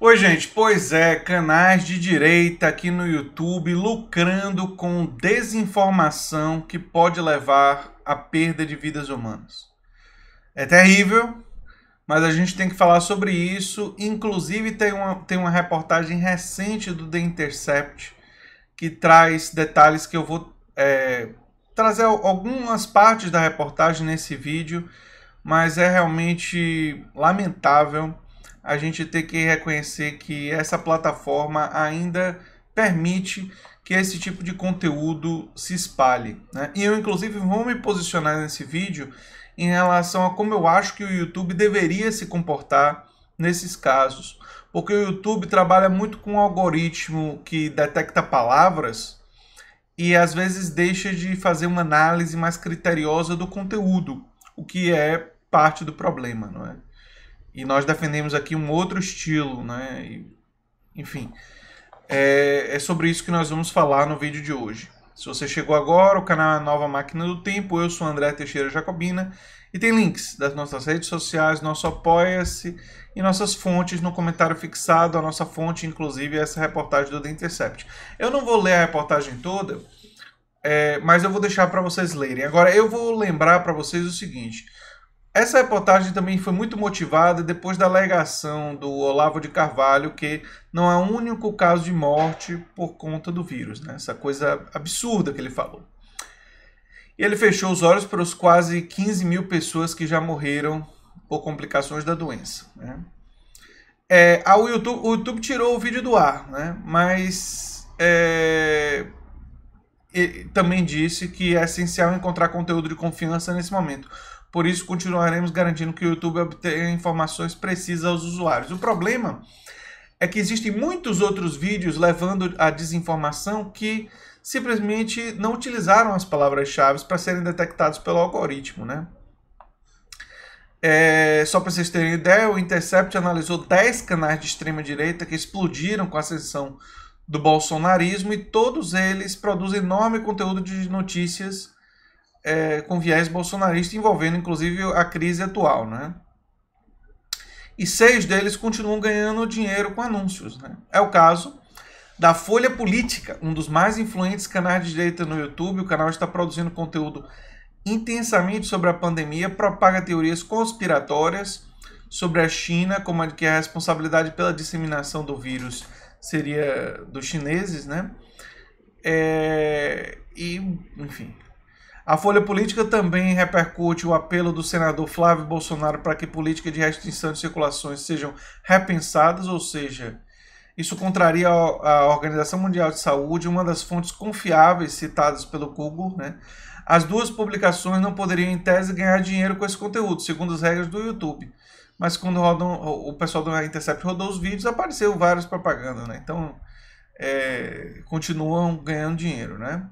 Oi, gente. Pois é, canais de direita aqui no YouTube lucrando com desinformação que pode levar à perda de vidas humanas. É terrível, mas a gente tem que falar sobre isso. Inclusive, tem uma, tem uma reportagem recente do The Intercept que traz detalhes que eu vou é, trazer algumas partes da reportagem nesse vídeo, mas é realmente lamentável a gente tem que reconhecer que essa plataforma ainda permite que esse tipo de conteúdo se espalhe. Né? E eu, inclusive, vou me posicionar nesse vídeo em relação a como eu acho que o YouTube deveria se comportar nesses casos. Porque o YouTube trabalha muito com um algoritmo que detecta palavras e às vezes deixa de fazer uma análise mais criteriosa do conteúdo, o que é parte do problema, não é? E nós defendemos aqui um outro estilo, né? E, enfim, é, é sobre isso que nós vamos falar no vídeo de hoje. Se você chegou agora, o canal é Nova Máquina do Tempo, eu sou André Teixeira Jacobina e tem links das nossas redes sociais, nosso Apoia-se e nossas fontes no comentário fixado. A nossa fonte, inclusive, é essa reportagem do The Intercept. Eu não vou ler a reportagem toda, é, mas eu vou deixar para vocês lerem. Agora, eu vou lembrar para vocês o seguinte: essa reportagem também foi muito motivada depois da alegação do Olavo de Carvalho que não há único caso de morte por conta do vírus, né? essa coisa absurda que ele falou. E ele fechou os olhos para os quase 15 mil pessoas que já morreram por complicações da doença. Né? É, YouTube, o YouTube tirou o vídeo do ar, né? mas é, também disse que é essencial encontrar conteúdo de confiança nesse momento por isso, continuaremos garantindo que o YouTube obtenha informações precisas aos usuários. O problema é que existem muitos outros vídeos levando a desinformação que simplesmente não utilizaram as palavras-chave para serem detectados pelo algoritmo, né? É, só para vocês terem ideia, o Intercept analisou 10 canais de extrema-direita que explodiram com a ascensão do bolsonarismo e todos eles produzem enorme conteúdo de notícias é, com viés bolsonarista, envolvendo inclusive a crise atual. Né? E seis deles continuam ganhando dinheiro com anúncios. Né? É o caso da Folha Política, um dos mais influentes canais de direita no YouTube. O canal está produzindo conteúdo intensamente sobre a pandemia, propaga teorias conspiratórias sobre a China, como de que a responsabilidade pela disseminação do vírus seria dos chineses, né? É, e, enfim, a Folha Política também repercute o apelo do senador Flávio Bolsonaro para que políticas de restrição de circulações sejam repensadas, ou seja, isso contraria a Organização Mundial de Saúde, uma das fontes confiáveis citadas pelo Google. Né? As duas publicações não poderiam, em tese, ganhar dinheiro com esse conteúdo, segundo as regras do YouTube. Mas quando rodam, o pessoal do Intercept rodou os vídeos, apareceu várias propagandas, né? Então, é, continuam ganhando dinheiro, né?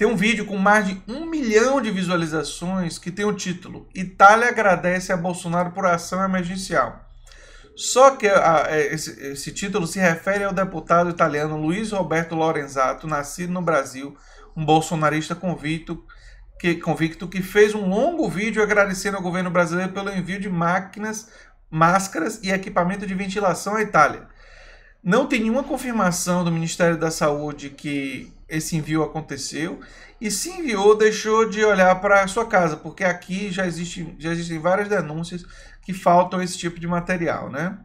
Tem um vídeo com mais de um milhão de visualizações que tem o título Itália agradece a Bolsonaro por ação emergencial. Só que a, ah, é, esse, esse, título se refere ao deputado italiano Luiz Roberto Lorenzato, nascido no Brasil, um bolsonarista convicto que, convicto que fez um longo vídeo agradecendo ao governo brasileiro pelo envio de máquinas, máscaras e equipamento de ventilação à Itália. Não tem nenhuma confirmação do Ministério da Saúde que esse envio aconteceu. E se enviou, deixou de olhar para sua casa, porque aqui já, existe, já existem várias denúncias que faltam esse tipo de material, né?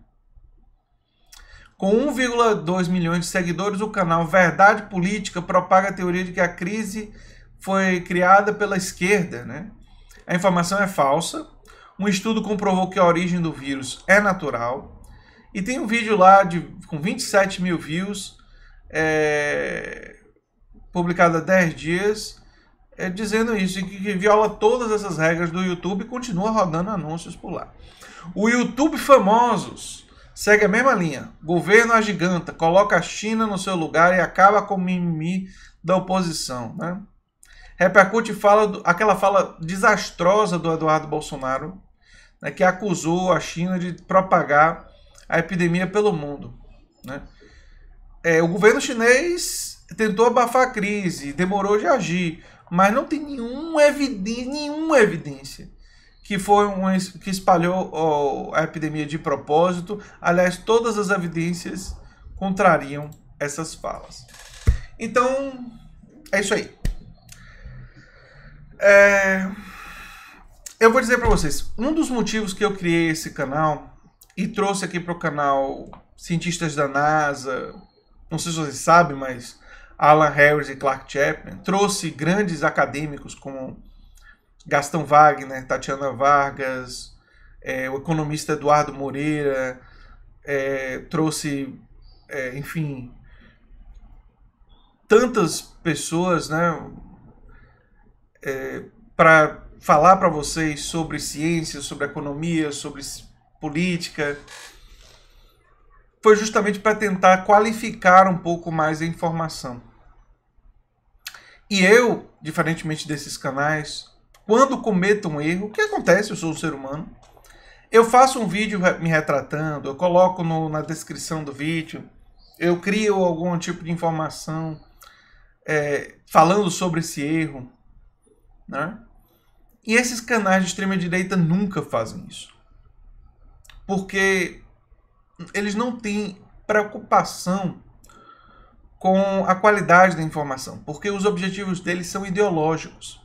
Com 1,2 milhões de seguidores, o canal Verdade Política propaga a teoria de que a crise foi criada pela esquerda. Né? A informação é falsa. Um estudo comprovou que a origem do vírus é natural. E tem um vídeo lá de, com 27 mil views é, publicada há 10 dias, é, dizendo isso, que, que viola todas essas regras do YouTube e continua rodando anúncios por lá. O YouTube Famosos segue a mesma linha. Governo agiganta, coloca a China no seu lugar e acaba com o mimimi da oposição. Né? Repercute fala do, aquela fala desastrosa do Eduardo Bolsonaro, né, que acusou a China de propagar a epidemia pelo mundo. Né? É, o governo chinês tentou abafar a crise, demorou de agir, mas não tem nenhuma evidência, nenhuma evidência que foi um, que espalhou a epidemia de propósito. Aliás, todas as evidências contrariam essas falas. Então, é isso aí. É... Eu vou dizer para vocês, um dos motivos que eu criei esse canal e trouxe aqui para o canal cientistas da NASA, não sei se vocês sabem, mas Alan Harris e Clark Chapman, trouxe grandes acadêmicos como Gastão Wagner, Tatiana Vargas, é, o economista Eduardo Moreira, é, trouxe, é, enfim, tantas pessoas né, é, para falar para vocês sobre ciência, sobre economia, sobre política foi justamente para tentar qualificar um pouco mais a informação. E eu, diferentemente desses canais, quando cometo um erro, o que acontece? Eu sou um ser humano. Eu faço um vídeo me retratando, eu coloco no, na descrição do vídeo, eu crio algum tipo de informação é, falando sobre esse erro. Né? E esses canais de extrema direita nunca fazem isso. Porque eles não têm preocupação com a qualidade da informação, porque os objetivos deles são ideológicos.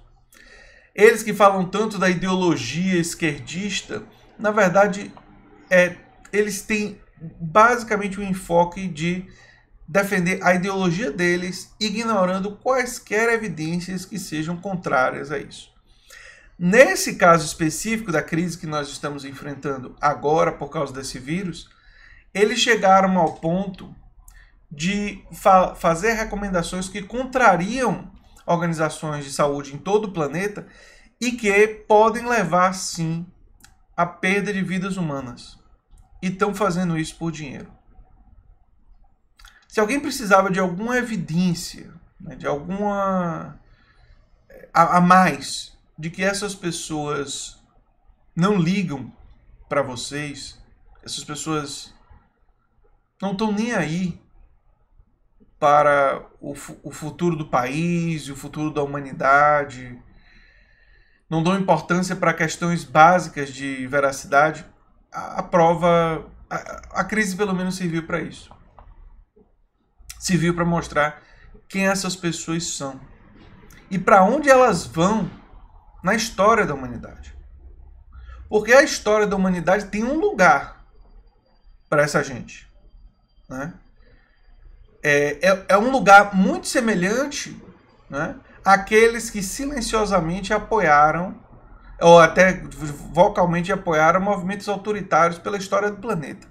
Eles que falam tanto da ideologia esquerdista, na verdade, é, eles têm basicamente um enfoque de defender a ideologia deles, ignorando quaisquer evidências que sejam contrárias a isso. Nesse caso específico da crise que nós estamos enfrentando agora por causa desse vírus, eles chegaram ao ponto de fa fazer recomendações que contrariam organizações de saúde em todo o planeta e que podem levar, sim, à perda de vidas humanas. E estão fazendo isso por dinheiro. Se alguém precisava de alguma evidência, né, de alguma. A, a mais, de que essas pessoas não ligam para vocês, essas pessoas não estão nem aí para o, o futuro do país, e o futuro da humanidade, não dão importância para questões básicas de veracidade, a, a prova, a, a crise pelo menos serviu para isso. Serviu para mostrar quem essas pessoas são e para onde elas vão na história da humanidade. Porque a história da humanidade tem um lugar para essa gente. Né? É, é, é, um lugar muito semelhante né, àqueles que silenciosamente apoiaram, ou até vocalmente apoiaram, movimentos autoritários pela história do planeta.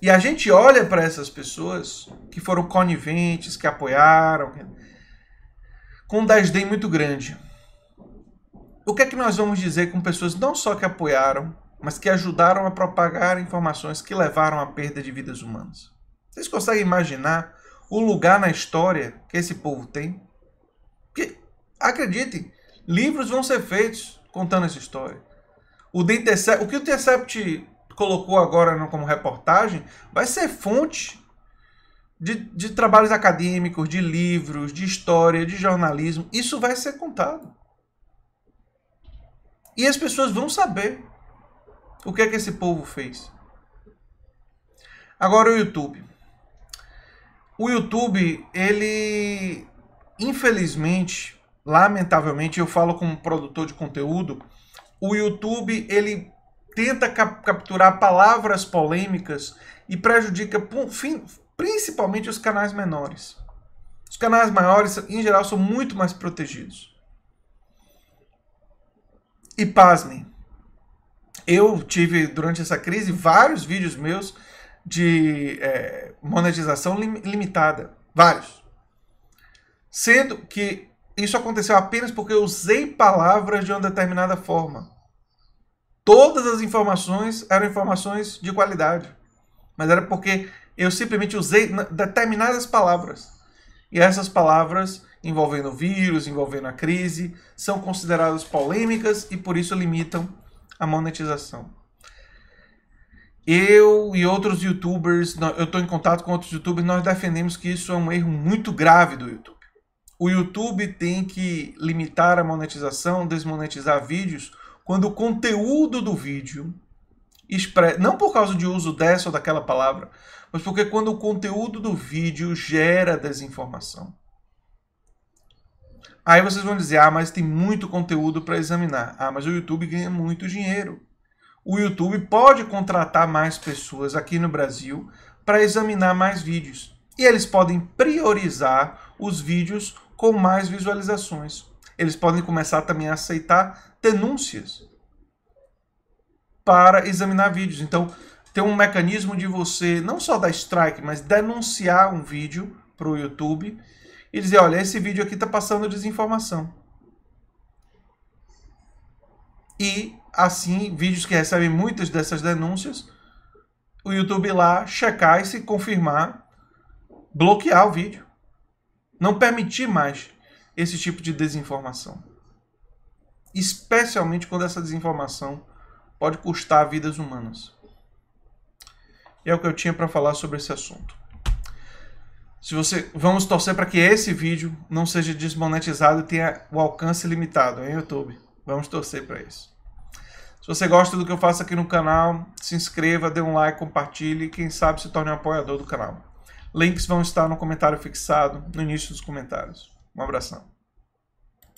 E a gente olha para essas pessoas que foram coniventes, que apoiaram, com um desdém muito grande. O que é que nós vamos dizer com pessoas não só que apoiaram, mas que ajudaram a propagar informações que levaram à perda de vidas humanas. Vocês conseguem imaginar o lugar na história que esse povo tem? Porque, acreditem, livros vão ser feitos contando essa história. O, o que o Intercept colocou agora como reportagem vai ser fonte de, de trabalhos acadêmicos, de livros, de história, de jornalismo. Isso vai ser contado. E as pessoas vão saber o que é que esse povo fez? Agora o YouTube. O YouTube, ele infelizmente, lamentavelmente, eu falo como produtor de conteúdo, o YouTube ele tenta cap capturar palavras polêmicas e prejudica principalmente os canais menores. Os canais maiores, em geral, são muito mais protegidos. E pasmem, eu tive, durante essa crise, vários vídeos meus de é, monetização lim limitada. Vários. Sendo que isso aconteceu apenas porque eu usei palavras de uma determinada forma. Todas as informações eram informações de qualidade. Mas era porque eu simplesmente usei determinadas palavras. E essas palavras, envolvendo o vírus, envolvendo a crise, são consideradas polêmicas e por isso limitam a monetização. Eu e outros youtubers, eu estou em contato com outros youtubers, nós defendemos que isso é um erro muito grave do YouTube. O YouTube tem que limitar a monetização, desmonetizar vídeos, quando o conteúdo do vídeo, não por causa de uso dessa ou daquela palavra, mas porque quando o conteúdo do vídeo gera desinformação. Aí vocês vão dizer, ah, mas tem muito conteúdo para examinar. Ah, mas o YouTube ganha muito dinheiro. O YouTube pode contratar mais pessoas aqui no Brasil para examinar mais vídeos. E eles podem priorizar os vídeos com mais visualizações. Eles podem começar também a aceitar denúncias para examinar vídeos. Então, tem um mecanismo de você não só dar strike, mas denunciar um vídeo para o YouTube e dizer, olha, esse vídeo aqui está passando desinformação. E assim, vídeos que recebem muitas dessas denúncias, o YouTube lá checar e se confirmar, bloquear o vídeo, não permitir mais esse tipo de desinformação. Especialmente quando essa desinformação pode custar vidas humanas. E é o que eu tinha para falar sobre esse assunto. Se você, vamos torcer para que esse vídeo não seja desmonetizado e tenha o alcance limitado em YouTube. Vamos torcer para isso. Se você gosta do que eu faço aqui no canal, se inscreva, dê um like, compartilhe e quem sabe se torne um apoiador do canal. Links vão estar no comentário fixado, no início dos comentários. Um abração.